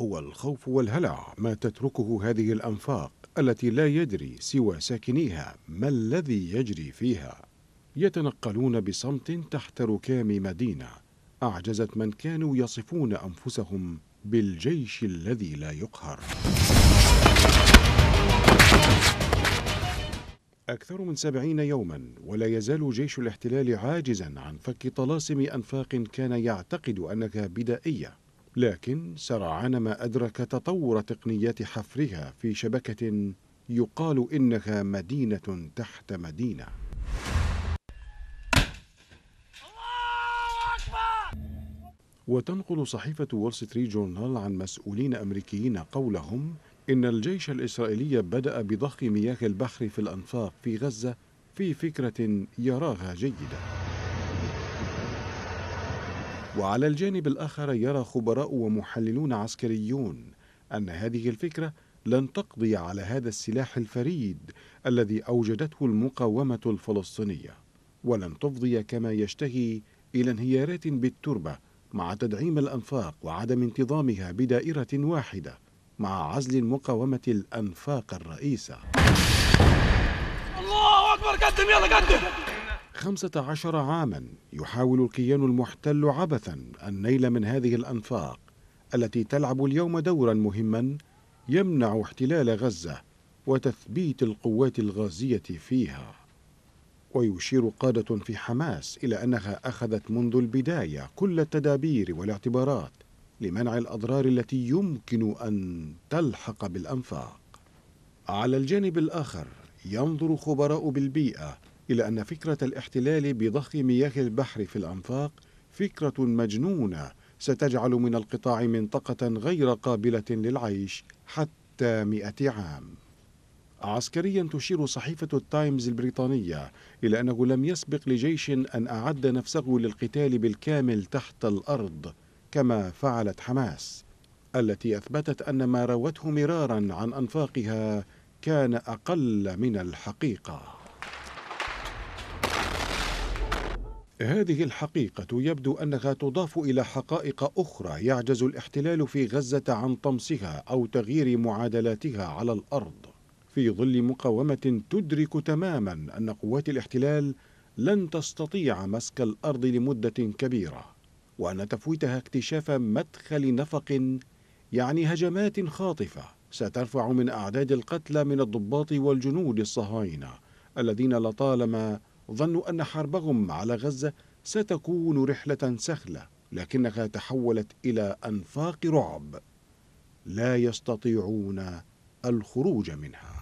هو الخوف والهلع ما تتركه هذه الأنفاق التي لا يدري سوى ساكنيها ما الذي يجري فيها يتنقلون بصمت تحت ركام مدينة أعجزت من كانوا يصفون أنفسهم بالجيش الذي لا يقهر أكثر من سبعين يوما ولا يزال جيش الاحتلال عاجزا عن فك طلاسم أنفاق كان يعتقد أنها بدائية لكن سرعان ما أدرك تطور تقنيات حفرها في شبكة يقال إنها مدينة تحت مدينة وتنقل صحيفة وول ستريت جورنال عن مسؤولين أمريكيين قولهم إن الجيش الإسرائيلي بدأ بضخ مياه البحر في الأنفاق في غزة في فكرة يراها جيدة وعلى الجانب الآخر يرى خبراء ومحللون عسكريون أن هذه الفكرة لن تقضي على هذا السلاح الفريد الذي أوجدته المقاومة الفلسطينية ولن تفضي كما يشتهي إلى انهيارات بالتربة مع تدعيم الأنفاق وعدم انتظامها بدائرة واحدة مع عزل المقاومة الأنفاق الرئيسة الله أكبر قدم يلا قدم خمسة عشر عاما يحاول الكيان المحتل عبثا النيل من هذه الأنفاق التي تلعب اليوم دورا مهما يمنع احتلال غزة وتثبيت القوات الغازية فيها ويشير قادة في حماس إلى أنها أخذت منذ البداية كل التدابير والاعتبارات لمنع الأضرار التي يمكن أن تلحق بالأنفاق على الجانب الآخر ينظر خبراء بالبيئة إلى أن فكرة الاحتلال بضخ مياه البحر في الأنفاق فكرة مجنونة ستجعل من القطاع منطقة غير قابلة للعيش حتى مئة عام عسكريا تشير صحيفة التايمز البريطانية إلى أنه لم يسبق لجيش أن أعد نفسه للقتال بالكامل تحت الأرض كما فعلت حماس التي اثبتت ان ما روته مرارا عن انفاقها كان اقل من الحقيقه هذه الحقيقه يبدو انها تضاف الى حقائق اخرى يعجز الاحتلال في غزه عن طمسها او تغيير معادلاتها على الارض في ظل مقاومه تدرك تماما ان قوات الاحتلال لن تستطيع مسك الارض لمده كبيره وأن تفويتها اكتشاف مدخل نفق يعني هجمات خاطفة سترفع من أعداد القتلى من الضباط والجنود الصهاينة الذين لطالما ظنوا أن حربهم على غزة ستكون رحلة سهلة لكنها تحولت إلى أنفاق رعب لا يستطيعون الخروج منها